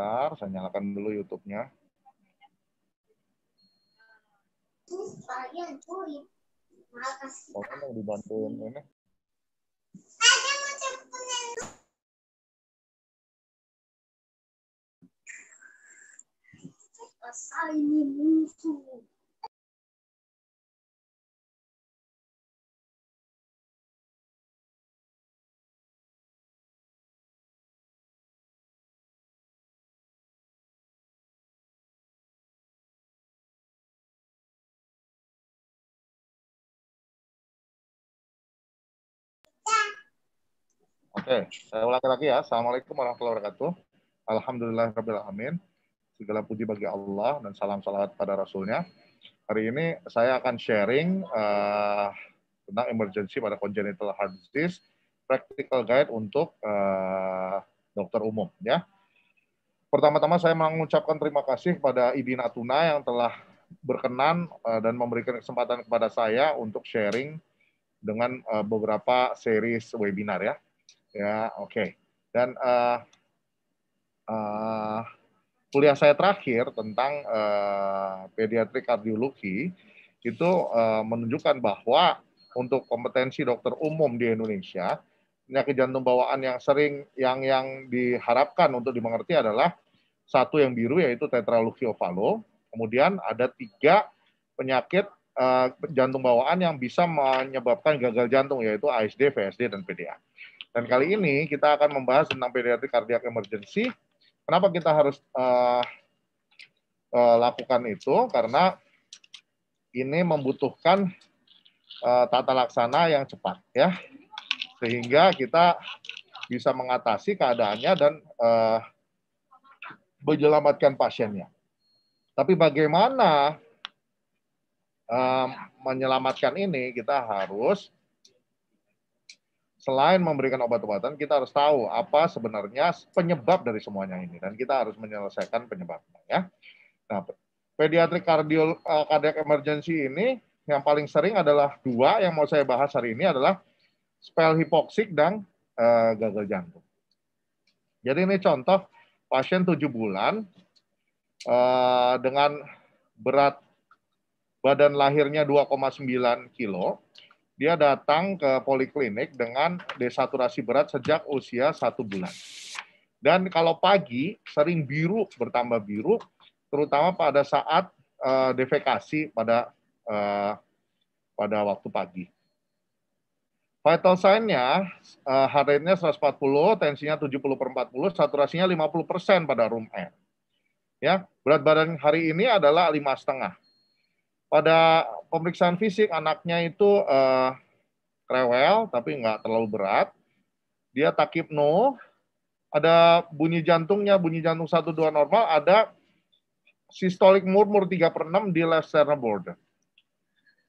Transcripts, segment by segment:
Bentar, saya nyalakan dulu YouTube-nya. Oh, yang dibantuin ini. Ada macam ini musuh. Oke, okay. saya ulangi lagi ya. Assalamualaikum warahmatullahi wabarakatuh. Alhamdulillah Rabbil Alamin. Segala puji bagi Allah dan salam salawat pada Rasulnya. Hari ini saya akan sharing uh, tentang emergency pada congenital heart disease, practical guide untuk uh, dokter umum. ya. Pertama-tama saya mengucapkan terima kasih kepada IDI Natuna yang telah berkenan uh, dan memberikan kesempatan kepada saya untuk sharing dengan beberapa series webinar ya Ya, oke. Okay. Dan uh, uh, kuliah saya terakhir tentang uh, pediatrik kardiologi itu uh, menunjukkan bahwa untuk kompetensi dokter umum di Indonesia penyakit jantung bawaan yang sering yang yang diharapkan untuk dimengerti adalah satu yang biru yaitu tetralogy ovalo, kemudian ada tiga penyakit uh, jantung bawaan yang bisa menyebabkan gagal jantung yaitu ASD, VSD dan PDA. Dan kali ini kita akan membahas tentang pediatri cardiac emergency. Kenapa kita harus uh, uh, lakukan itu? Karena ini membutuhkan uh, tata laksana yang cepat ya. Sehingga kita bisa mengatasi keadaannya dan uh, menyelamatkan pasiennya. Tapi bagaimana uh, menyelamatkan ini kita harus selain memberikan obat-obatan, kita harus tahu apa sebenarnya penyebab dari semuanya ini dan kita harus menyelesaikan penyebabnya ya. Nah, pediatrik cardio uh, eh, cardiac emergency ini yang paling sering adalah dua yang mau saya bahas hari ini adalah spell hipoksik dan uh, gagal jantung. Jadi ini contoh pasien 7 bulan uh, dengan berat badan lahirnya 2,9 kilo, dia datang ke poliklinik dengan desaturasi berat sejak usia satu bulan. Dan kalau pagi sering biru bertambah biru, terutama pada saat uh, defekasi pada uh, pada waktu pagi. Vital sign-nya, uh, heart rate-nya 140, tensinya 70 per 40, saturasinya 50% persen pada room air. Ya, berat badan hari ini adalah lima setengah. Pada pemeriksaan fisik anaknya itu uh, rewel tapi nggak terlalu berat. Dia takip takipno, ada bunyi jantungnya, bunyi jantung 1 2 normal, ada sistolik murmur 3 per 6 di left sternum border.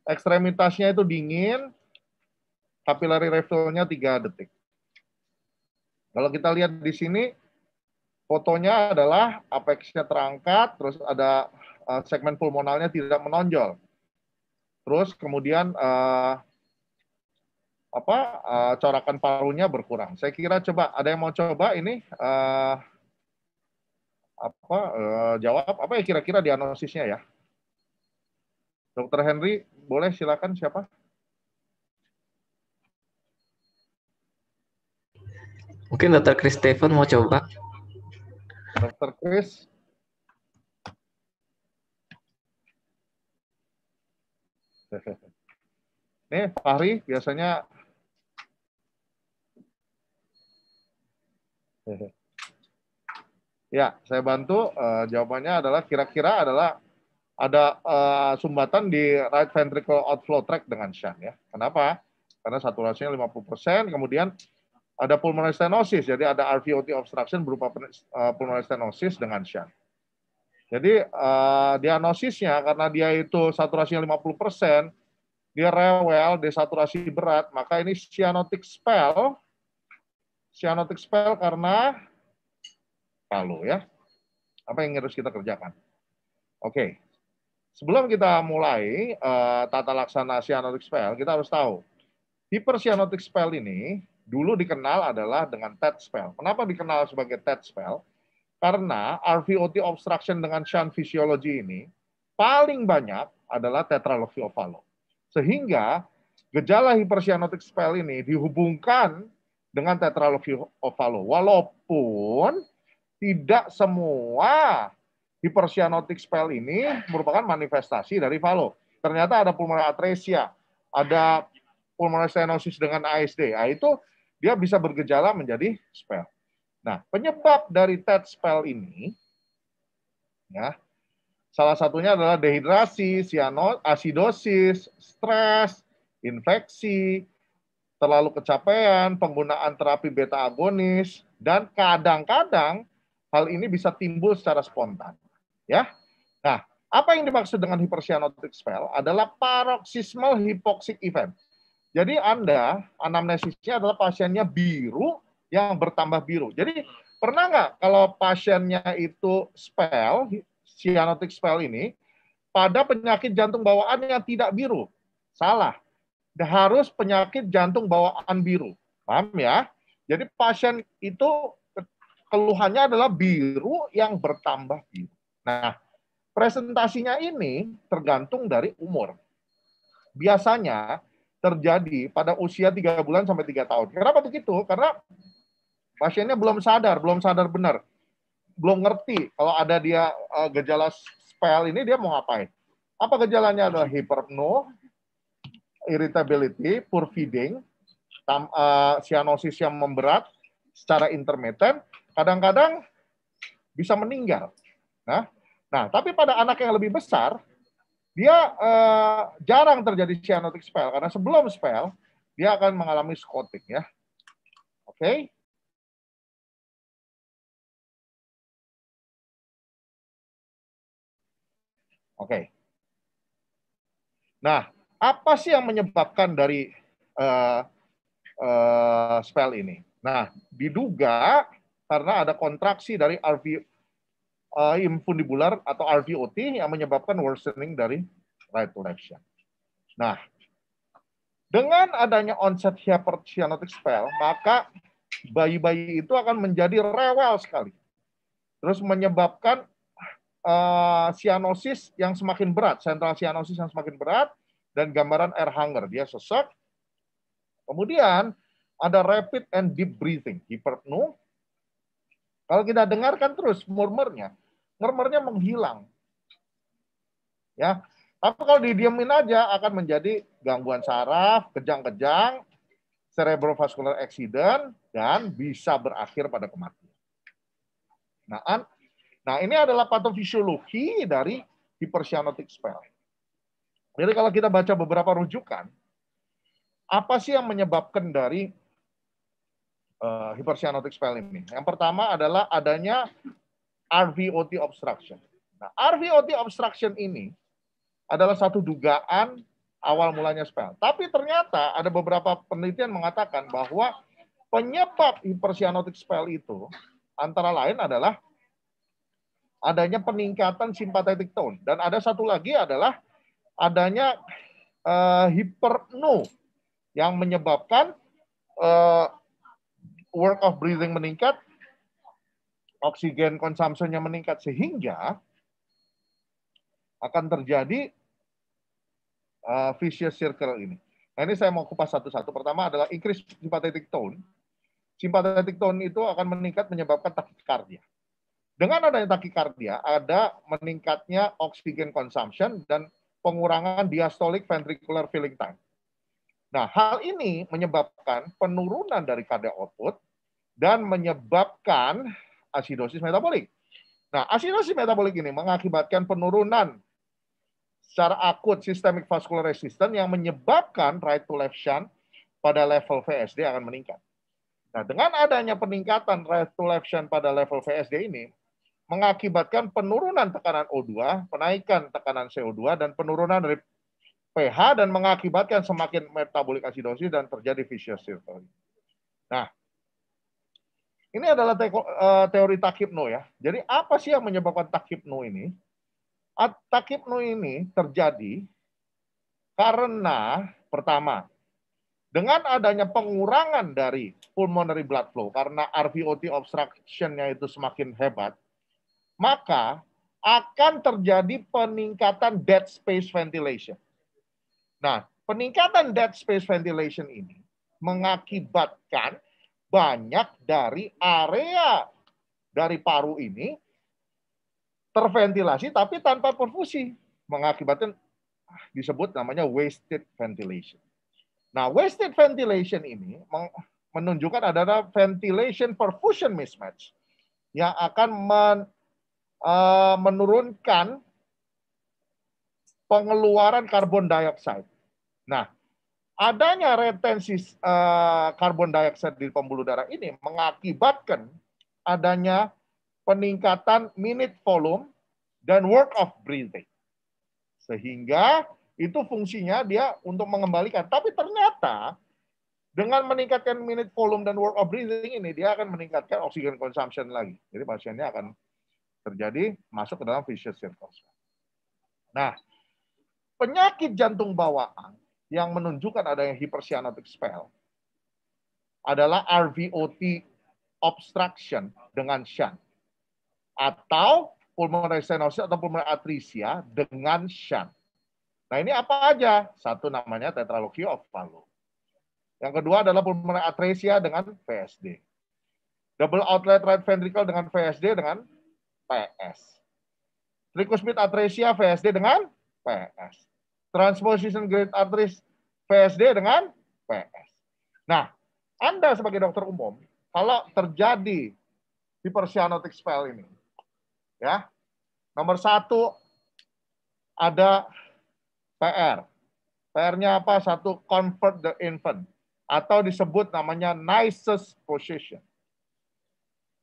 Ekstremitasnya itu dingin, capillary refill-nya 3 detik. Kalau kita lihat di sini, fotonya adalah apexnya terangkat, terus ada eh, segmen pulmonalnya tidak menonjol terus kemudian uh, apa uh, corakan parunya berkurang. Saya kira coba ada yang mau coba ini uh, apa uh, jawab apa ya kira-kira diagnosisnya ya. Dokter Henry boleh silakan siapa? Mungkin Dokter Chris Stephen mau coba. Dokter Chris Nih, Fahri biasanya Ya, saya bantu. Uh, jawabannya adalah kira-kira adalah ada uh, sumbatan di right ventricle outflow tract dengan shunt ya. Kenapa? Karena saturasinya 50%, kemudian ada pulmonary stenosis, jadi ada RVOT obstruction berupa uh, pulmonary stenosis dengan shunt. Jadi uh, diagnosisnya karena dia itu saturasinya 50%, persen, dia rewel, desaturasi berat, maka ini cyanotic spell. Cyanotic spell karena palu ya. Apa yang harus kita kerjakan? Oke. Okay. Sebelum kita mulai uh, tata laksana cyanotic spell, kita harus tahu. cyanotic spell ini dulu dikenal adalah dengan tet e spell. Kenapa dikenal sebagai tet e spell? Karena RVOT obstruction dengan shunt physiology ini paling banyak adalah tetralogy Sehingga gejala hipersianotik spell ini dihubungkan dengan tetralogy Walaupun tidak semua hipersianotik spell ini merupakan manifestasi dari valo. Ternyata ada pulmonary atresia, ada pulmonary stenosis dengan ASD. Nah, itu dia bisa bergejala menjadi spell. Nah, penyebab dari TET spell ini, ya, salah satunya adalah dehidrasi, siano, asidosis, stres, infeksi, terlalu kecapean, penggunaan terapi beta agonis, dan kadang-kadang hal ini bisa timbul secara spontan. Ya, nah apa yang dimaksud dengan hipersianotic spell adalah paroxysmal hypoxic event. Jadi Anda anamnesisnya adalah pasiennya biru, yang bertambah biru. Jadi pernah nggak kalau pasiennya itu spell, cyanotic spell ini, pada penyakit jantung bawaan yang tidak biru? Salah. Harus penyakit jantung bawaan biru. Paham ya? Jadi pasien itu keluhannya adalah biru yang bertambah biru. Nah, presentasinya ini tergantung dari umur. Biasanya terjadi pada usia 3 bulan sampai 3 tahun. Kenapa begitu? Karena Pasiennya belum sadar, belum sadar benar. Belum ngerti kalau ada dia uh, gejala spell ini dia mau ngapain. Apa gejalanya adalah hiperpno, irritability, poor feeding, tam, uh, cyanosis yang memberat secara intermittent, kadang-kadang bisa meninggal. Nah, nah, tapi pada anak yang lebih besar, dia uh, jarang terjadi cyanotic spell karena sebelum spell dia akan mengalami skotik ya. Oke. Okay? Oke. Okay. Nah, apa sih yang menyebabkan dari uh, uh, spell ini? Nah, diduga karena ada kontraksi dari RV uh, eh, infundibular atau RVOT yang menyebabkan worsening dari right to Nah, dengan adanya onset hypercyanotic spell, maka bayi-bayi itu akan menjadi rewel sekali. Terus menyebabkan sianosis eh, yang semakin berat, sentral sianosis yang semakin berat, dan gambaran air hunger. Dia sesak. Kemudian ada rapid and deep breathing, hiperpnu. Kalau kita dengarkan terus murmurnya, murmurnya menghilang. Ya, tapi kalau didiemin aja akan menjadi gangguan saraf, kejang-kejang, cerebrovascular accident, dan bisa berakhir pada kematian. Nah, Nah, ini adalah patofisiologi dari hypersianotic spell. Jadi kalau kita baca beberapa rujukan, apa sih yang menyebabkan dari uh, eh, hypersianotic spell ini? Yang pertama adalah adanya RVOT obstruction. Nah, RVOT obstruction ini adalah satu dugaan awal mulanya spell. Tapi ternyata ada beberapa penelitian mengatakan bahwa penyebab hypersianotic spell itu antara lain adalah adanya peningkatan simpatetik tone dan ada satu lagi adalah adanya uh, eh, hipernu yang menyebabkan uh, work of breathing meningkat, oksigen consumption-nya meningkat sehingga akan terjadi uh, vicious circle ini. Nah ini saya mau kupas satu-satu. Pertama adalah increase sympathetic tone. Sympathetic tone itu akan meningkat menyebabkan takikardia dengan adanya takikardia, ada meningkatnya oksigen consumption dan pengurangan diastolic ventricular filling time. Nah, hal ini menyebabkan penurunan dari kadar output dan menyebabkan asidosis metabolik. Nah, asidosis metabolik ini mengakibatkan penurunan secara akut sistemik vascular resistance yang menyebabkan right to left shunt pada level VSD akan meningkat. Nah, dengan adanya peningkatan right to left shunt pada level VSD ini, mengakibatkan penurunan tekanan O2, penaikan tekanan CO2 dan penurunan dari pH dan mengakibatkan semakin metabolik asidosis dan terjadi vicious circle. Nah, ini adalah eh, teori takipno ya. Jadi apa sih yang menyebabkan takipno ini? Takipno ini terjadi karena pertama dengan adanya pengurangan dari pulmonary blood flow karena RVOT obstruction-nya itu semakin hebat, maka akan terjadi peningkatan dead space ventilation. Nah, peningkatan dead space ventilation ini mengakibatkan banyak dari area dari paru ini terventilasi tapi tanpa perfusi, mengakibatkan ah, disebut namanya wasted ventilation. Nah, wasted ventilation ini menunjukkan adanya ventilation perfusion mismatch yang akan Eh, menurunkan pengeluaran karbon dioksida. Nah, adanya retensi eh, karbon dioksida di pembuluh darah ini mengakibatkan adanya peningkatan minute volume dan work of breathing. Sehingga itu fungsinya dia untuk mengembalikan. Tapi ternyata dengan meningkatkan minute volume dan work of breathing ini, dia akan meningkatkan oksigen consumption lagi. Jadi pasiennya akan terjadi masuk ke dalam vicious circle. Nah, penyakit jantung bawaan yang menunjukkan adanya hypercyanotic spell adalah RVOT obstruction dengan shunt atau pulmonary stenosis atau pulmonary atresia dengan shunt. Nah, ini apa aja? Satu namanya tetralogy of Fallot. Yang kedua adalah pulmonary atresia dengan VSD. Double outlet right ventricle dengan VSD dengan PS. Tricuspid atresia VSD dengan PS. Transposition grade arteries VSD dengan PS. Nah, Anda sebagai dokter umum, kalau terjadi hypercyanotic spell ini, ya, nomor satu ada PR. PR-nya apa? Satu, convert the infant. Atau disebut namanya nicest position.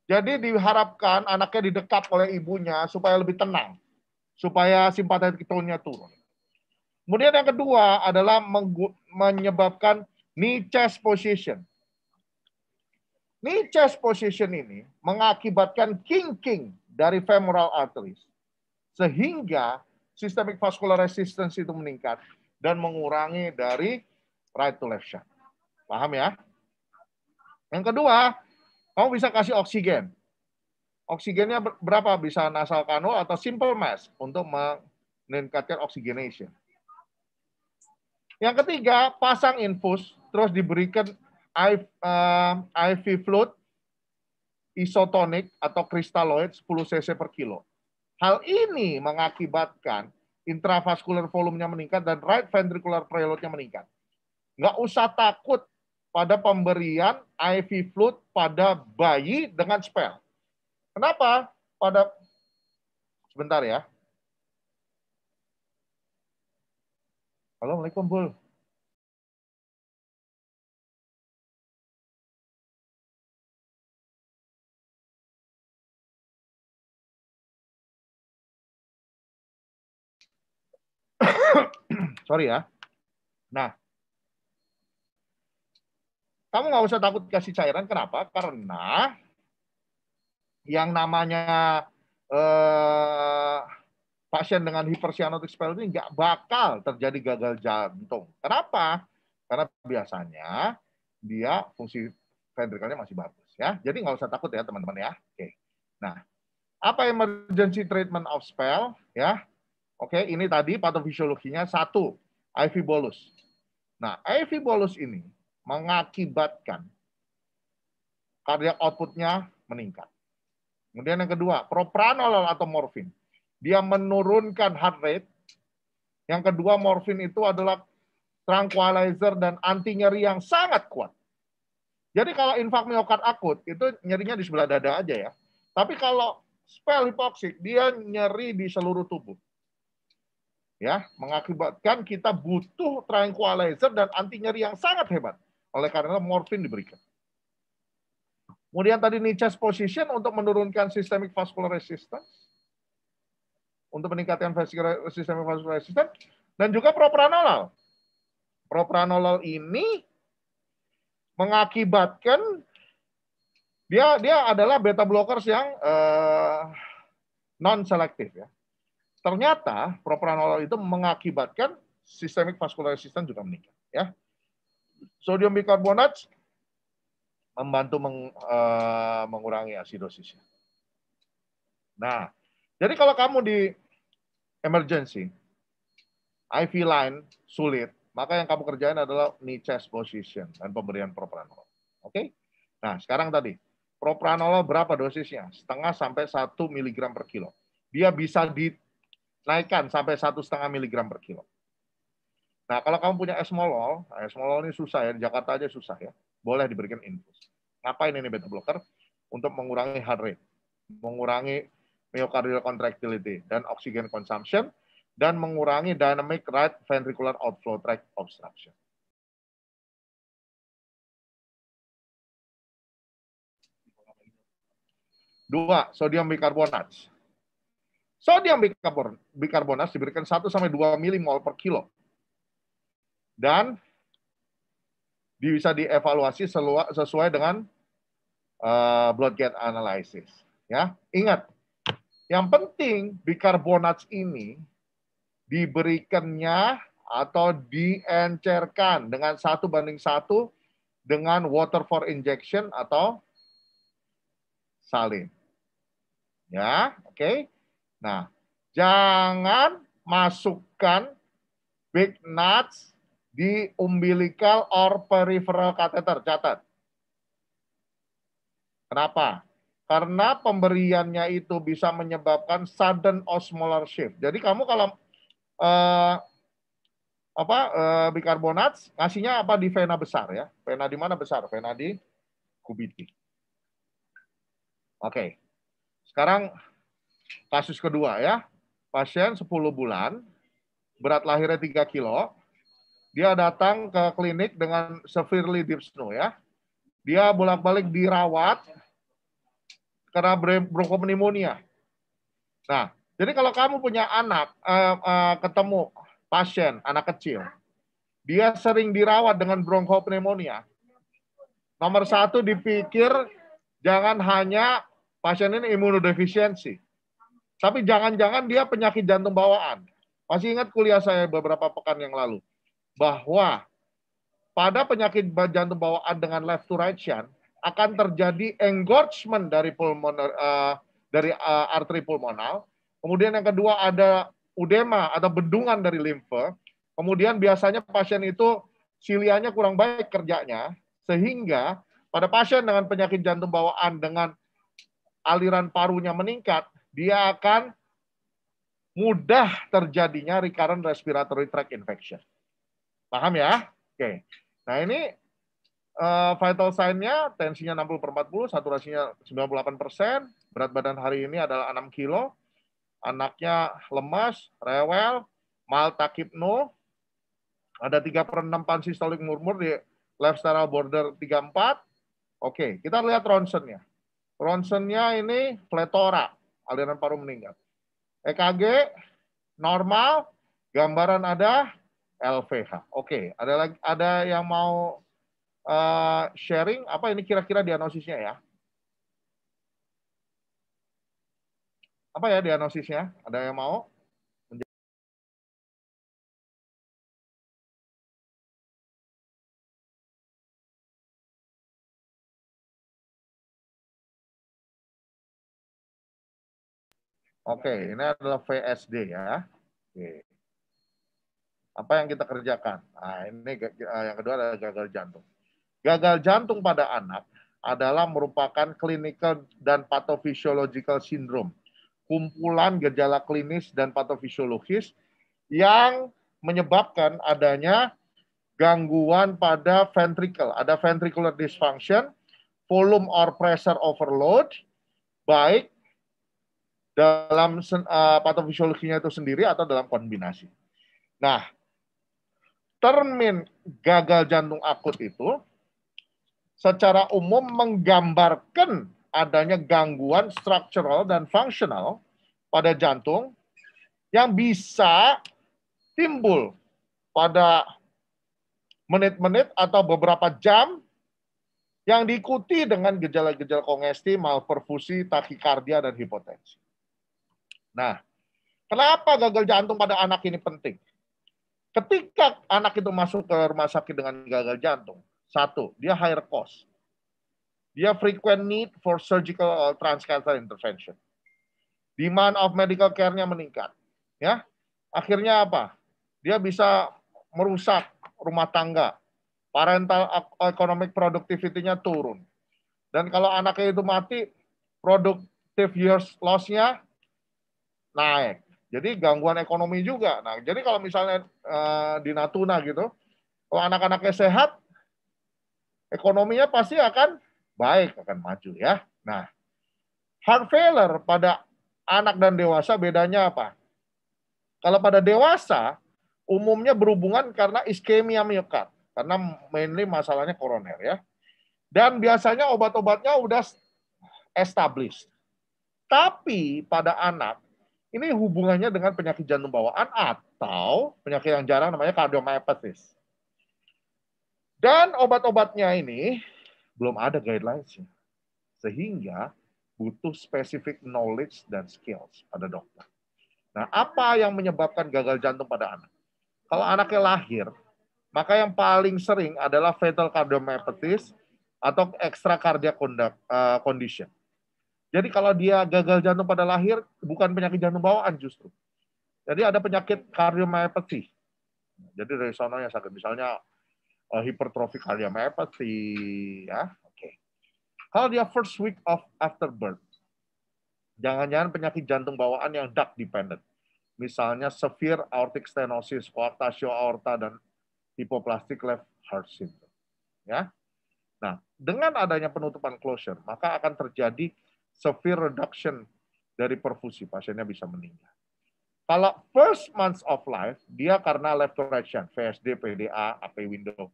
Jadi diharapkan anaknya didekat oleh ibunya supaya lebih tenang, supaya simpatik tone turun. Kemudian yang kedua adalah menyebabkan knee chest position. Knee chest position ini mengakibatkan kinking dari femoral arteries. Sehingga systemic vascular resistance itu meningkat dan mengurangi dari right to left shot. Paham ya? Yang kedua, kamu bisa kasih oksigen. Oksigennya berapa? Bisa nasal kanul atau simple mask untuk meningkatkan oxygenation. Yang ketiga, pasang infus, terus diberikan IV, eh, fluid isotonik atau kristaloid 10 cc per kilo. Hal ini mengakibatkan intravaskular volumenya meningkat dan right ventricular preloadnya meningkat. Nggak usah takut pada pemberian IV fluid pada bayi dengan spell. Kenapa? Pada sebentar ya. Assalamualaikum, Bul. Sorry ya. Nah, kamu nggak usah takut kasih cairan. Kenapa? Karena yang namanya eh, pasien dengan hipersianotik spell ini nggak bakal terjadi gagal jantung. Kenapa? Karena biasanya dia fungsi ventrikelnya masih bagus ya. Jadi nggak usah takut ya teman-teman ya. Oke. Nah, apa emergency treatment of spell ya? Oke, ini tadi patofisiologinya satu, IV bolus. Nah, IV bolus ini mengakibatkan karya outputnya meningkat. Kemudian yang kedua, propranolol atau morfin. Dia menurunkan heart rate. Yang kedua, morfin itu adalah tranquilizer dan anti nyeri yang sangat kuat. Jadi kalau infak miokard akut, itu nyerinya di sebelah dada aja ya. Tapi kalau spell hipoksik, dia nyeri di seluruh tubuh. Ya, mengakibatkan kita butuh tranquilizer dan anti nyeri yang sangat hebat. Oleh karena itu morfin diberikan. Kemudian tadi Nietzsche's position untuk menurunkan systemic vascular resistance, untuk meningkatkan vascular, systemic vascular resistance, dan juga propranolol. Propranolol ini mengakibatkan dia dia adalah beta blockers yang uh, eh, non selektif ya. Ternyata propranolol itu mengakibatkan systemic vascular resistance juga meningkat ya sodium bicarbonat membantu meng, uh, mengurangi asidosisnya. Nah, jadi kalau kamu di emergency, IV line sulit, maka yang kamu kerjain adalah knee chest position dan pemberian propranolol. Oke? Okay? Nah, sekarang tadi, propranolol berapa dosisnya? Setengah sampai satu miligram per kilo. Dia bisa dinaikkan sampai satu setengah miligram per kilo. Nah, kalau kamu punya esmolol, nah esmolol ini susah ya, di Jakarta aja susah ya. Boleh diberikan infus. Ngapain ini beta blocker? Untuk mengurangi heart rate, mengurangi myocardial contractility dan oxygen consumption, dan mengurangi dynamic right ventricular outflow tract obstruction. Dua, sodium bicarbonat. Sodium bicarbonat diberikan 1 sampai 2 milimol per kilo dan bisa dievaluasi sesuai dengan uh, blood gas analysis. Ya, ingat, yang penting bicarbonat ini diberikannya atau diencerkan dengan satu banding satu dengan water for injection atau salin. Ya, oke. Okay? Nah, jangan masukkan big nuts di umbilical or peripheral catheter. Catat. Kenapa? Karena pemberiannya itu bisa menyebabkan sudden osmolar shift. Jadi kamu kalau eh, apa eh, bicarbonat ngasihnya apa di vena besar ya? Vena di mana besar? Vena di kubiti. Oke. Okay. Sekarang kasus kedua ya. Pasien 10 bulan, berat lahirnya 3 kilo, dia datang ke klinik dengan severely deep snow ya. Dia bolak-balik dirawat karena bronkopneumonia. Nah, jadi kalau kamu punya anak uh, uh, ketemu pasien anak kecil, dia sering dirawat dengan bronkopneumonia. Nomor satu dipikir jangan hanya pasien ini imunodefisiensi, tapi jangan-jangan dia penyakit jantung bawaan. Masih ingat kuliah saya beberapa pekan yang lalu bahwa pada penyakit jantung bawaan dengan left to right shunt akan terjadi engorgement dari pulmoner uh, eh, dari uh, arteri pulmonal. Kemudian yang kedua ada udema atau bendungan dari limfe. Kemudian biasanya pasien itu silianya kurang baik kerjanya sehingga pada pasien dengan penyakit jantung bawaan dengan aliran parunya meningkat, dia akan mudah terjadinya recurrent respiratory tract infection. Paham ya? Oke. Nah, ini uh, vital sign-nya tensinya 60 per 40, saturasinya 98 persen, berat badan hari ini adalah 6 kilo, anaknya lemas, rewel, mal takipno ada 3 per 6 pansistolik murmur di left sternal border 34. Oke, kita lihat ronsennya. Ronsennya ini pletora, aliran paru meninggal. EKG normal, gambaran ada, LVH. Oke, okay. ada lagi ada yang mau uh, sharing apa ini kira-kira diagnosisnya ya? Apa ya diagnosisnya? Ada yang mau? Oke, okay, ini adalah VSD ya. Oke. Okay. Apa yang kita kerjakan? Nah, ini yang kedua adalah gagal jantung. Gagal jantung pada anak adalah merupakan clinical dan pathophysiological syndrome. Kumpulan gejala klinis dan patofisiologis yang menyebabkan adanya gangguan pada ventricle. Ada ventricular dysfunction, volume or pressure overload, baik dalam uh, eh, patofisiologinya itu sendiri atau dalam kombinasi. Nah, termin gagal jantung akut itu secara umum menggambarkan adanya gangguan struktural dan fungsional pada jantung yang bisa timbul pada menit-menit atau beberapa jam yang diikuti dengan gejala-gejala kongesti, malperfusi, takikardia, dan hipotensi. Nah, kenapa gagal jantung pada anak ini penting? Ketika anak itu masuk ke rumah sakit dengan gagal jantung, satu, dia higher cost. Dia frequent need for surgical or transcatheter intervention. Demand of medical care-nya meningkat. Ya, Akhirnya apa? Dia bisa merusak rumah tangga. Parental economic productivity-nya turun. Dan kalau anaknya itu mati, productive years loss-nya naik. Jadi gangguan ekonomi juga. Nah, jadi kalau misalnya uh, di Natuna gitu, kalau anak-anaknya sehat, ekonominya pasti akan baik, akan maju ya. Nah, heart failure pada anak dan dewasa bedanya apa? Kalau pada dewasa, umumnya berhubungan karena iskemia miokard, karena mainly masalahnya koroner ya. Dan biasanya obat-obatnya udah established. Tapi pada anak ini hubungannya dengan penyakit jantung bawaan atau penyakit yang jarang namanya kardiomyopatis Dan obat-obatnya ini belum ada guidelines-nya. Sehingga butuh specific knowledge dan skills pada dokter. Nah, apa yang menyebabkan gagal jantung pada anak? Kalau anaknya lahir, maka yang paling sering adalah fetal cardiomyopathy atau extra cardiac eh, condition. Jadi kalau dia gagal jantung pada lahir, bukan penyakit jantung bawaan justru. Jadi ada penyakit kardiomyopati. Jadi dari sana yang sakit, misalnya uh, hipertrofi kardiomyopati, ya, oke. Okay. Kalau dia first week of after birth, jangan-jangan penyakit jantung bawaan yang duct dependent. Misalnya severe aortic stenosis, coarctatio aorta, dan hipoplastic left heart syndrome. Ya. Nah, dengan adanya penutupan closure, maka akan terjadi severe reduction dari perfusi, pasiennya bisa meninggal. Kalau first months of life, dia karena left to right shunt, VSD, PDA, AP window.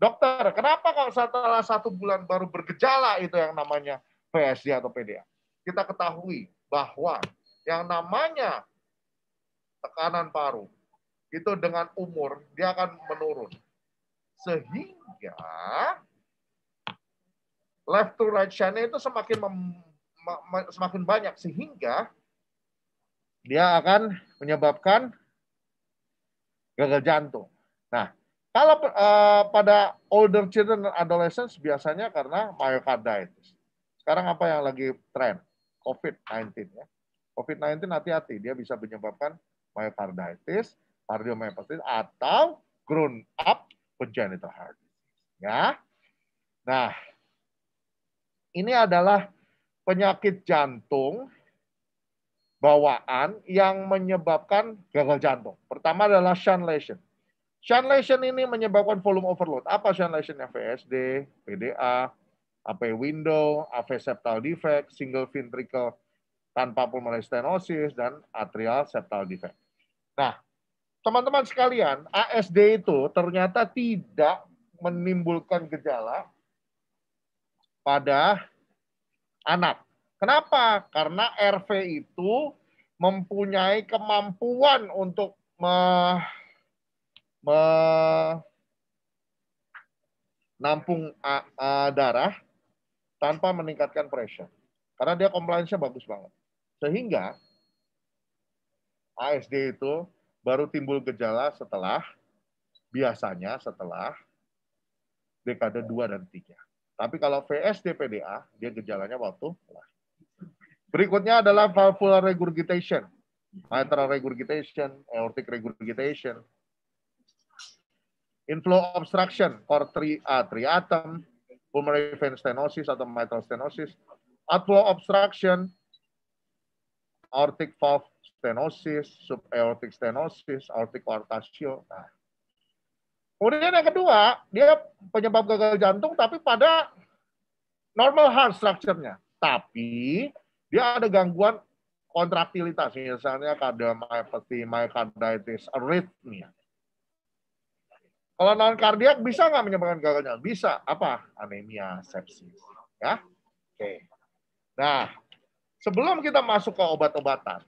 Dokter, kenapa kalau setelah satu bulan baru bergejala itu yang namanya VSD atau PDA? Kita ketahui bahwa yang namanya tekanan paru itu dengan umur dia akan menurun. Sehingga left to right itu semakin semakin banyak sehingga dia akan menyebabkan gagal jantung. Nah, kalau uh, pada older children dan adolescents biasanya karena myocarditis. Sekarang apa yang lagi tren? COVID-19 ya. COVID-19 hati-hati, dia bisa menyebabkan myocarditis, cardiomyopathy atau grown up congenital heart disease ya. Nah, ini adalah penyakit jantung bawaan yang menyebabkan gagal jantung. Pertama adalah shunt lesion. Shunt lesion ini menyebabkan volume overload. Apa shunt lesionnya? VSD, e PDA, AP window, AV septal defect, single ventricle tanpa pulmonary stenosis, dan atrial septal defect. Nah, teman-teman sekalian, ASD itu ternyata tidak menimbulkan gejala pada anak. Kenapa? Karena RV itu mempunyai kemampuan untuk me, me, nampung a, a, darah tanpa meningkatkan pressure. Karena dia compliance-nya bagus banget. Sehingga ASD itu baru timbul gejala setelah biasanya setelah dekade 2 dan 3. Tapi kalau VSDPDA, dia gejalanya waktu lah. Berikutnya adalah valvular regurgitation, mitral regurgitation, aortic regurgitation, inflow obstruction, core tri ah, pulmonary vein stenosis atau mitral stenosis, outflow obstruction, aortic valve stenosis, subaortic stenosis, aortic coarctatio. Nah, Kemudian yang kedua, dia penyebab gagal jantung tapi pada normal heart structure-nya. Tapi dia ada gangguan kontraktilitas, misalnya cardiomyopathy, myocarditis, arrhythmia. Kalau non kardiak bisa nggak menyebabkan gagal jantung? Bisa. Apa? Anemia, sepsis. Ya, oke. Nah, sebelum kita masuk ke obat-obatan,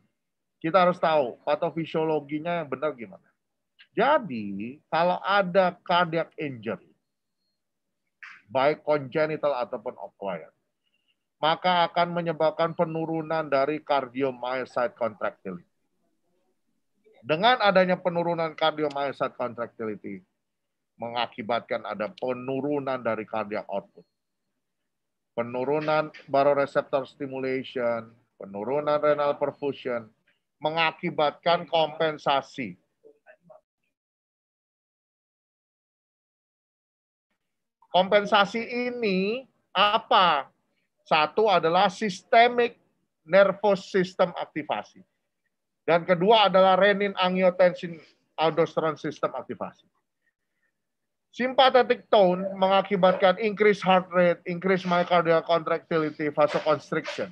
kita harus tahu patofisiologinya yang benar gimana. Jadi, kalau ada cardiac injury, baik congenital ataupun acquired, maka akan menyebabkan penurunan dari cardiomyocyte contractility. Dengan adanya penurunan cardiomyocyte contractility, mengakibatkan ada penurunan dari cardiac output. Penurunan baroreceptor stimulation, penurunan renal perfusion, mengakibatkan kompensasi Kompensasi ini apa? Satu adalah systemic nervous system aktivasi. Dan kedua adalah renin angiotensin aldosterone system aktivasi. Sympathetic tone mengakibatkan increase heart rate, increase myocardial contractility, vasoconstriction.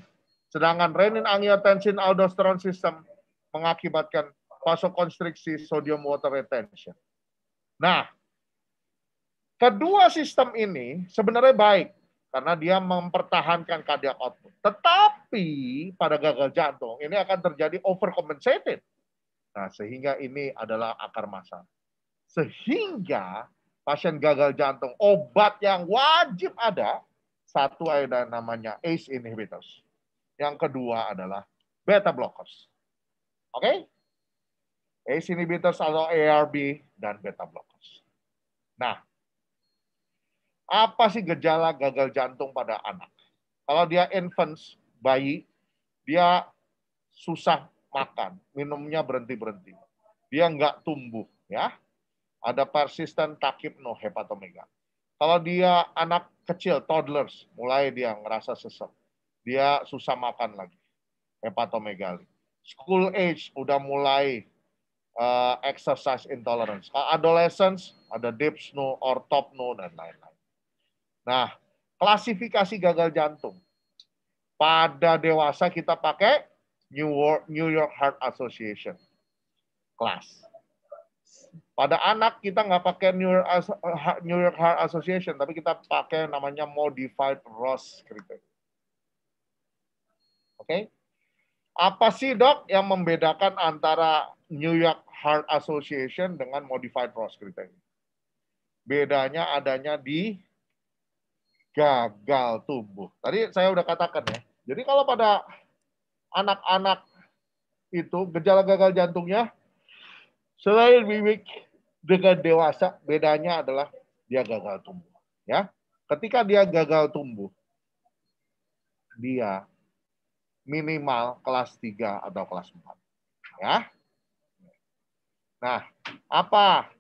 Sedangkan renin angiotensin aldosterone system mengakibatkan vasokonstriksi sodium water retention. Nah, Kedua sistem ini sebenarnya baik karena dia mempertahankan cardiac output. Tetapi pada gagal jantung ini akan terjadi overcompensated. Nah, sehingga ini adalah akar masalah. Sehingga pasien gagal jantung, obat yang wajib ada, satu ada namanya ACE inhibitors. Yang kedua adalah beta blockers. Oke? Okay? ACE inhibitors atau ARB dan beta blockers. Nah, apa sih gejala gagal jantung pada anak? Kalau dia infants, bayi, dia susah makan, minumnya berhenti-berhenti. Dia nggak tumbuh, ya. Ada persisten no hepatomegal. Kalau dia anak kecil, toddlers, mulai dia ngerasa sesek. Dia susah makan lagi, hepatomegali. School age udah mulai uh, exercise intolerance. Kalau adolescence ada dipsno, no, dan lain-lain. Nah, klasifikasi gagal jantung. Pada dewasa kita pakai New York, New York Heart Association kelas. Pada anak kita nggak pakai New York, New York Heart Association, tapi kita pakai namanya Modified Ross Criteria. Oke? Okay? Apa sih dok yang membedakan antara New York Heart Association dengan Modified Ross Criteria? Bedanya adanya di gagal tumbuh. Tadi saya udah katakan ya. Jadi kalau pada anak-anak itu gejala gagal jantungnya selain mimik dengan dewasa bedanya adalah dia gagal tumbuh ya. Ketika dia gagal tumbuh dia minimal kelas 3 atau kelas 4 ya. Nah, apa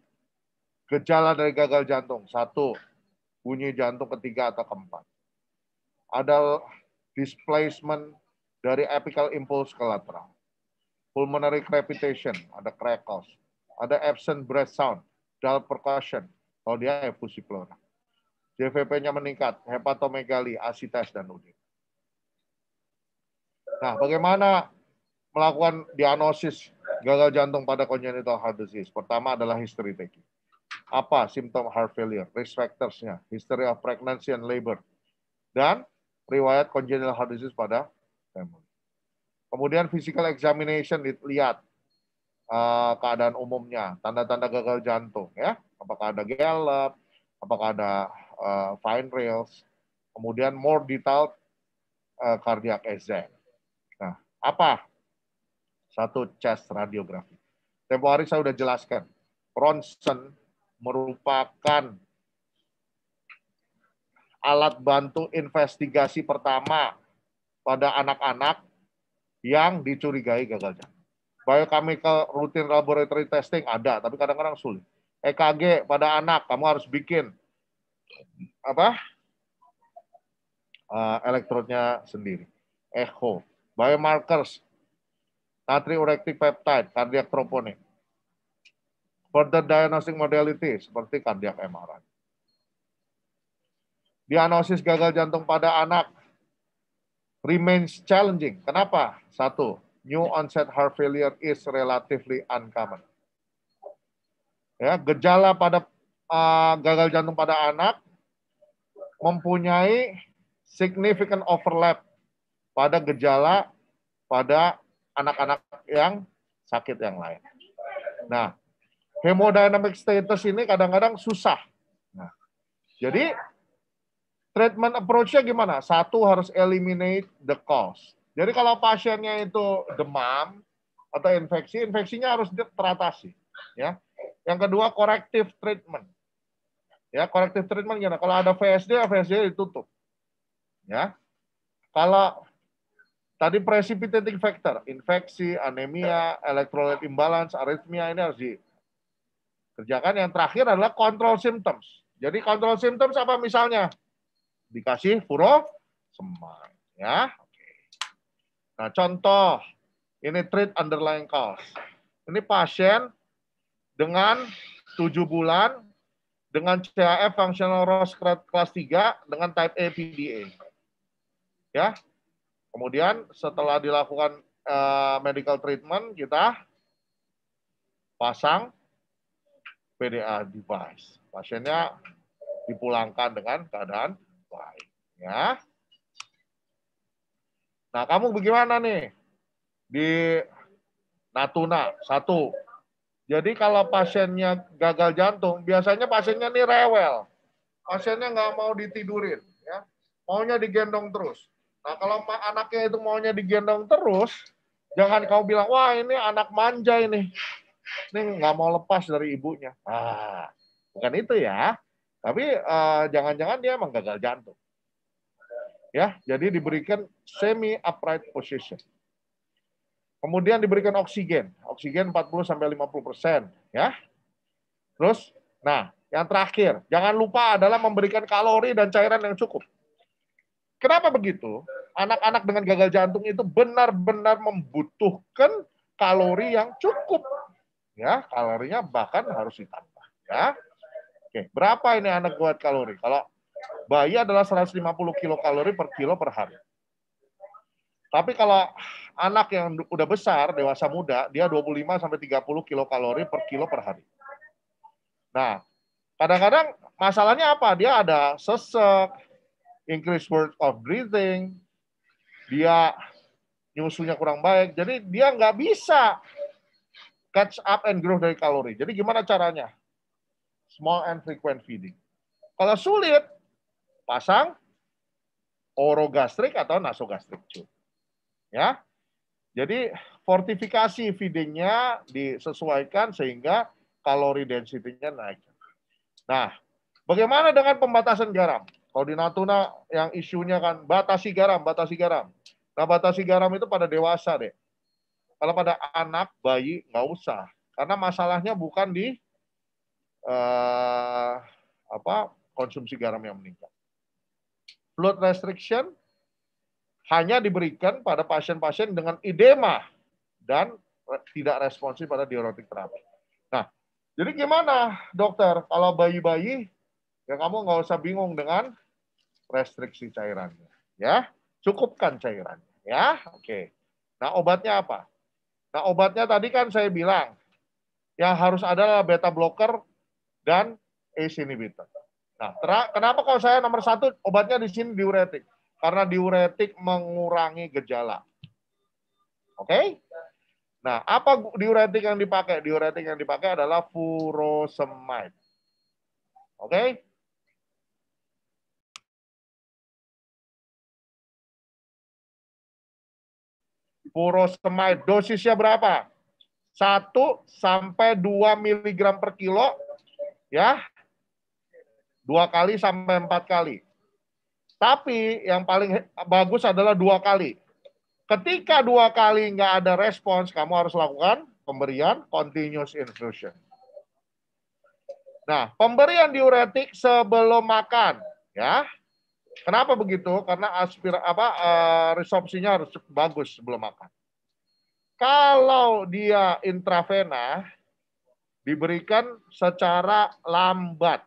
gejala dari gagal jantung? Satu, bunyi jantung ketiga atau keempat. Ada displacement dari apical impulse ke lateral. Pulmonary crepitation, ada crackles. Ada absent breath sound, dull percussion, kalau dia efusi pleura. JVP-nya meningkat, hepatomegali, asites, dan udin. Nah, bagaimana melakukan diagnosis gagal jantung pada congenital heart disease? Pertama adalah history taking apa simptom heart failure, risk factors-nya, history of pregnancy and labor, dan riwayat congenital heart disease pada family. Kemudian physical examination dilihat uh, eh, keadaan umumnya, tanda-tanda gagal jantung ya, apakah ada gallop, apakah ada uh, fine rails, kemudian more detailed uh, cardiac exam. Nah, apa? Satu chest radiografi. Tempo hari saya sudah jelaskan, Ronson merupakan alat bantu investigasi pertama pada anak-anak yang dicurigai gagal jantung. ke rutin laboratory testing ada, tapi kadang-kadang sulit. EKG pada anak kamu harus bikin apa? Uh, e, elektrodnya sendiri. Echo, biomarkers, natriuretic peptide, kardiak troponin Further diagnostic modality seperti cardiac MRI. Diagnosis gagal jantung pada anak remains challenging. Kenapa? Satu, new onset heart failure is relatively uncommon. Ya, gejala pada uh, gagal jantung pada anak mempunyai significant overlap pada gejala pada anak-anak yang sakit yang lain. Nah, hemodynamic status ini kadang-kadang susah. Nah, jadi treatment approach-nya gimana? Satu harus eliminate the cause. Jadi kalau pasiennya itu demam atau infeksi, infeksinya harus teratasi. Ya. Yang kedua corrective treatment. Ya, corrective treatment gimana? Kalau ada VSD, VSD ditutup. Ya. Kalau tadi precipitating factor, infeksi, anemia, electrolyte imbalance, aritmia ini harus di kerjakan. Yang terakhir adalah kontrol symptoms. Jadi kontrol symptoms apa misalnya? Dikasih furo semang, ya. Nah, contoh ini treat underlying cause. Ini pasien dengan 7 bulan dengan CAF functional ROS kelas 3 dengan type A PDA. E. Ya. Kemudian setelah dilakukan uh, medical treatment kita pasang PDA device. Pasiennya dipulangkan dengan keadaan baik. Ya. Nah, kamu bagaimana nih? Di Natuna, satu. Jadi kalau pasiennya gagal jantung, biasanya pasiennya nih rewel. Pasiennya nggak mau ditidurin. ya Maunya digendong terus. Nah, kalau anaknya itu maunya digendong terus, jangan kau bilang, wah ini anak manja ini ini nggak mau lepas dari ibunya. Ah, bukan itu ya. Tapi eh, jangan-jangan uh, dia emang gagal jantung. Ya, jadi diberikan semi upright position. Kemudian diberikan oksigen, oksigen 40 sampai 50 persen, ya. Terus, nah, yang terakhir, jangan lupa adalah memberikan kalori dan cairan yang cukup. Kenapa begitu? Anak-anak dengan gagal jantung itu benar-benar membutuhkan kalori yang cukup ya kalorinya bahkan harus ditambah ya oke berapa ini anak buat kalori kalau bayi adalah 150 kilokalori per kilo per hari tapi kalau anak yang udah besar dewasa muda dia 25 sampai 30 kilokalori per kilo per hari nah kadang-kadang masalahnya apa dia ada sesek increase work of breathing dia nyusunya kurang baik jadi dia nggak bisa catch up and grow dari kalori. Jadi gimana caranya? Small and frequent feeding. Kalau sulit, pasang orogastrik atau nasogastrik tube. Ya. Jadi fortifikasi feedingnya disesuaikan sehingga kalori density-nya naik. Nah, bagaimana dengan pembatasan garam? Kalau di Natuna yang isunya kan batasi garam, batasi garam. Nah, batasi garam itu pada dewasa deh. Kalau pada anak, bayi, nggak usah. Karena masalahnya bukan di uh, apa konsumsi garam yang meningkat. Blood restriction hanya diberikan pada pasien-pasien dengan edema dan tidak responsif pada diuretik terapi. Nah, jadi gimana dokter kalau bayi-bayi ya kamu nggak usah bingung dengan restriksi cairannya, ya cukupkan cairannya, ya oke. Nah obatnya apa? Nah, obatnya tadi kan saya bilang, yang harus adalah beta blocker dan ACE inhibitor. Nah, kenapa kalau saya nomor satu obatnya di sini diuretik? Karena diuretik mengurangi gejala. Oke? Okay? Nah, apa diuretik yang dipakai? Diuretik yang dipakai adalah furosemide. Oke? Okay? Furosemide dosisnya berapa? 1 sampai 2 mg per kilo ya. Dua kali sampai empat kali. Tapi yang paling bagus adalah dua kali. Ketika dua kali nggak ada respons, kamu harus lakukan pemberian continuous infusion. Nah, pemberian diuretik sebelum makan, ya. Kenapa begitu? Karena aspir apa uh, resorpsinya harus bagus sebelum makan. Kalau dia intravena diberikan secara lambat.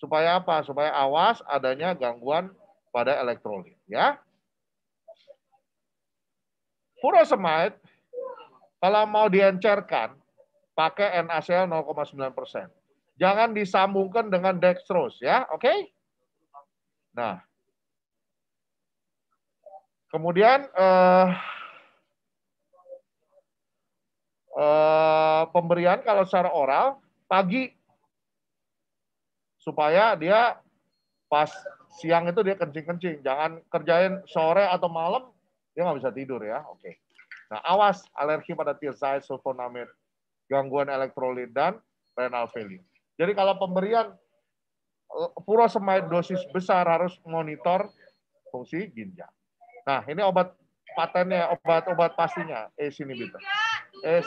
Supaya apa? Supaya awas adanya gangguan pada elektrolit, ya. Furosemide kalau mau diencerkan pakai NaCl 0,9%. Jangan disambungkan dengan dextrose ya, oke? Okay? Nah, kemudian eh, eh, pemberian kalau secara oral pagi supaya dia pas siang itu dia kencing-kencing, jangan kerjain sore atau malam dia nggak bisa tidur ya, oke. Okay. Nah awas alergi pada tiazide, sulfonamid, gangguan elektrolit dan renal failure. Jadi kalau pemberian Eh, furosemide dosis besar harus monitor fungsi ginjal. Nah, ini obat patennya, obat-obat pastinya. Eh, sini gitu. Eh,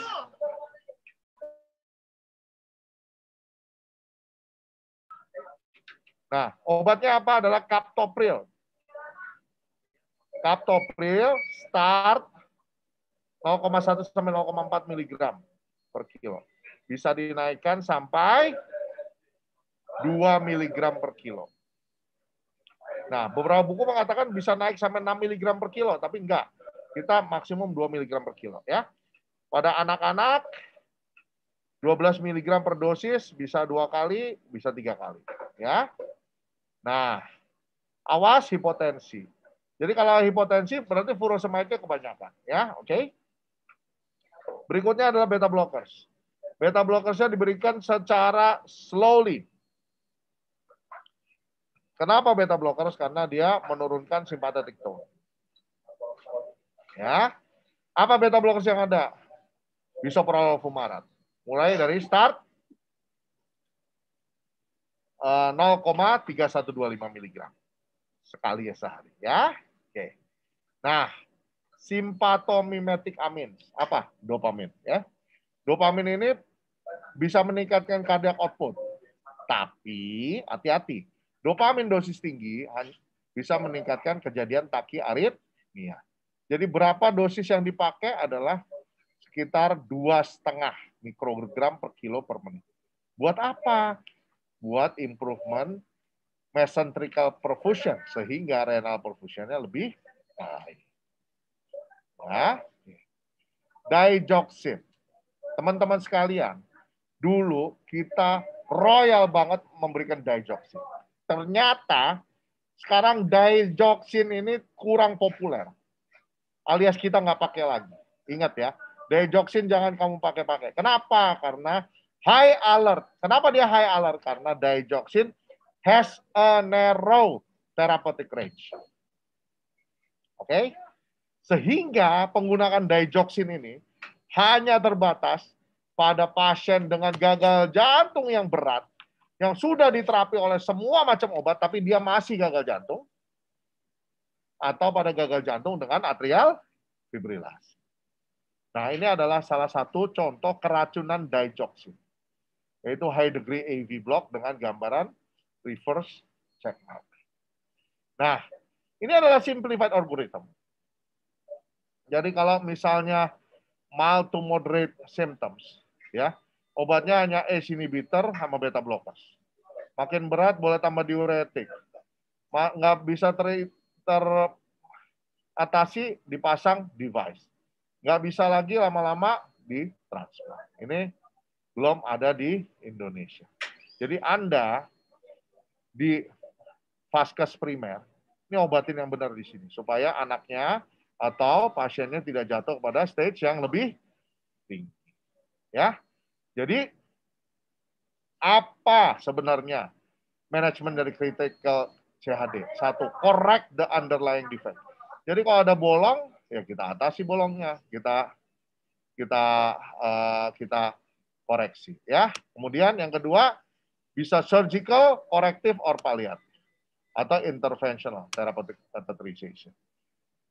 Nah, obatnya apa adalah captopril. Captopril start 0,1 sampai 0,4 miligram per kilo. Bisa dinaikkan sampai 2 mg per kilo. Nah, beberapa buku mengatakan bisa naik sampai 6 mg per kilo, tapi enggak. Kita maksimum 2 mg per kilo. ya. Pada anak-anak, 12 mg per dosis bisa dua kali, bisa tiga kali. ya. Nah, awas hipotensi. Jadi kalau hipotensi berarti furosemide kebanyakan, ya, oke. Okay? Berikutnya adalah beta blockers. Beta blockersnya diberikan secara slowly, Kenapa beta blockers? Karena dia menurunkan simpatetik tone. Ya. Apa beta blockers yang ada? Bisoprolol fumarat. Mulai dari start 0,3125 eh, mg sekali ya sehari ya. Oke. Nah, simpatomimetik amin apa? Dopamin ya. Dopamin ini bisa meningkatkan cardiac output. Tapi hati-hati, Dopamin dosis tinggi bisa meningkatkan kejadian taki arit. Jadi berapa dosis yang dipakai adalah sekitar dua setengah mikrogram per kilo per menit. Buat apa? Buat improvement mesentrical perfusion sehingga renal perfusionnya lebih baik. Nah, digoxin. Teman-teman sekalian, dulu kita royal banget memberikan digoxin ternyata sekarang dioxin ini kurang populer. Alias kita nggak pakai lagi. Ingat ya, dioxin jangan kamu pakai-pakai. Kenapa? Karena high alert. Kenapa dia high alert? Karena dioxin has a narrow therapeutic range. Oke? Okay? Sehingga penggunaan dioxin ini hanya terbatas pada pasien dengan gagal jantung yang berat yang sudah diterapi oleh semua macam obat tapi dia masih gagal jantung atau pada gagal jantung dengan atrial fibrilasi. Nah, ini adalah salah satu contoh keracunan digoxin, yaitu high degree AV block dengan gambaran reverse check out. Nah, ini adalah simplified algorithm. Jadi kalau misalnya mild to moderate symptoms, ya, Obatnya hanya ACE inhibitor sama beta blockers. Makin berat boleh tambah diuretik. Nggak bisa ter, teratasi dipasang device. Nggak bisa lagi lama-lama di transplant. Ini belum ada di Indonesia. Jadi Anda di vaskes primer, ini obatin yang benar di sini. Supaya anaknya atau pasiennya tidak jatuh kepada stage yang lebih tinggi. Ya, jadi apa sebenarnya manajemen dari critical CHD? Satu, correct the underlying defect. Jadi kalau ada bolong, ya kita atasi bolongnya, kita kita uh, kita koreksi, ya. Kemudian yang kedua bisa surgical, corrective or palliative atau interventional therapeutic catheterization.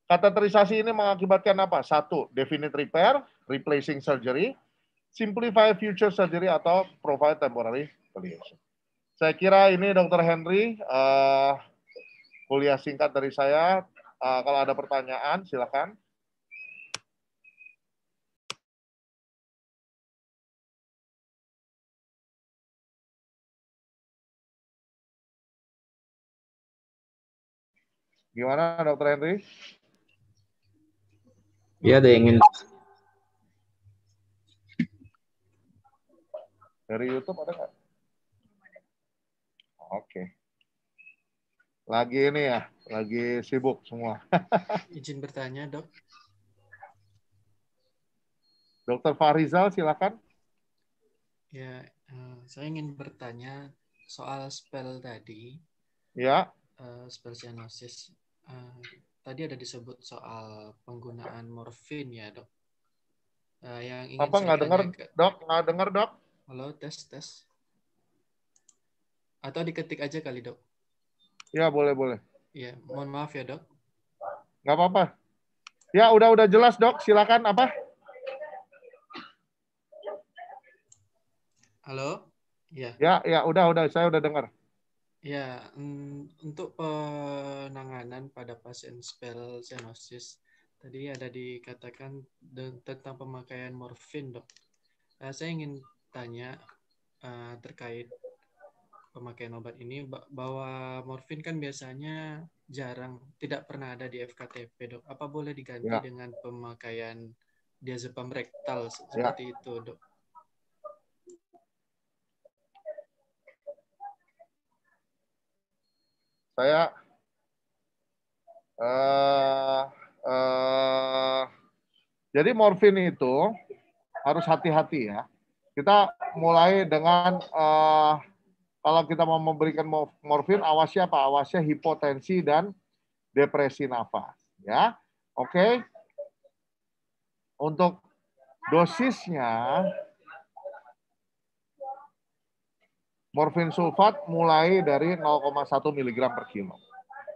Catheterisasi ini mengakibatkan apa? Satu, definite repair, replacing surgery simplify future surgery atau provide temporary solution. Saya kira ini Dr. Henry, uh, kuliah singkat dari saya. Uh, kalau ada pertanyaan, silakan. Gimana, Dr. Henry? Iya, ada yang ingin Dari YouTube ada nggak? Oke. Okay. Lagi ini ya, lagi sibuk semua. Izin bertanya, dok. Dokter Farizal, silakan. Ya, eh, saya ingin bertanya soal spell tadi. Ya. Eh, spell cyanosis. Eh, tadi ada disebut soal penggunaan morfin ya, dok. yang ingin Apa nggak dengar, dok? Nggak dengar, dok? Halo, tes, tes. Atau diketik aja kali, dok. Ya, boleh, boleh. ya mohon maaf ya, dok. Gak apa-apa. Ya, udah-udah jelas, dok. Silakan, apa? Halo? Ya. Ya, ya, udah, udah. Saya udah dengar. Ya, untuk penanganan pada pasien spelosenosis, tadi ada dikatakan tentang pemakaian morfin, dok. Nah, saya ingin tanya uh, terkait pemakaian obat ini bahwa morfin kan biasanya jarang, tidak pernah ada di FKTP, Dok. Apa boleh diganti ya. dengan pemakaian diazepam rektal ya. seperti ya. itu, Dok? Saya uh, uh, jadi morfin itu harus hati-hati ya kita mulai dengan uh, kalau kita mau memberikan morfin, awasi apa? awasnya hipotensi dan depresi nafas. Ya, oke. Okay. Untuk dosisnya, morfin sulfat mulai dari 0,1 mg per kilo.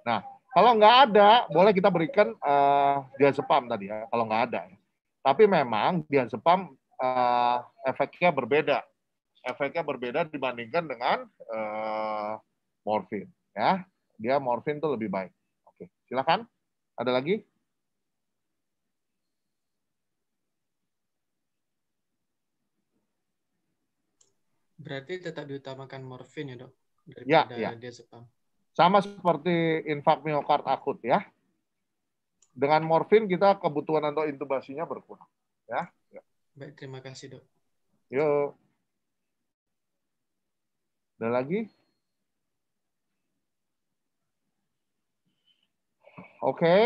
Nah, kalau nggak ada, boleh kita berikan uh, diazepam tadi ya, kalau nggak ada. Ya. Tapi memang diazepam uh, efeknya berbeda. Efeknya berbeda dibandingkan dengan uh, morfin. Ya, dia morfin tuh lebih baik. Oke, silakan. Ada lagi? Berarti tetap diutamakan morfin ya dok daripada ya, ya. sepam. Sama seperti infak miokard akut ya. Dengan morfin kita kebutuhan untuk intubasinya berkurang ya. Baik, terima kasih, Dok. Yuk. Ada lagi? Oke. Okay.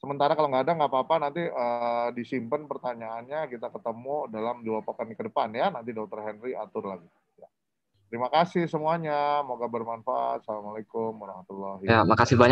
Sementara kalau nggak ada nggak apa-apa nanti uh, disimpan pertanyaannya kita ketemu dalam dua pekan ke depan ya nanti Dokter Henry atur lagi. Ya. Terima kasih semuanya, moga bermanfaat. Assalamualaikum warahmatullahi. Wabarakatuh. Ya, makasih banyak.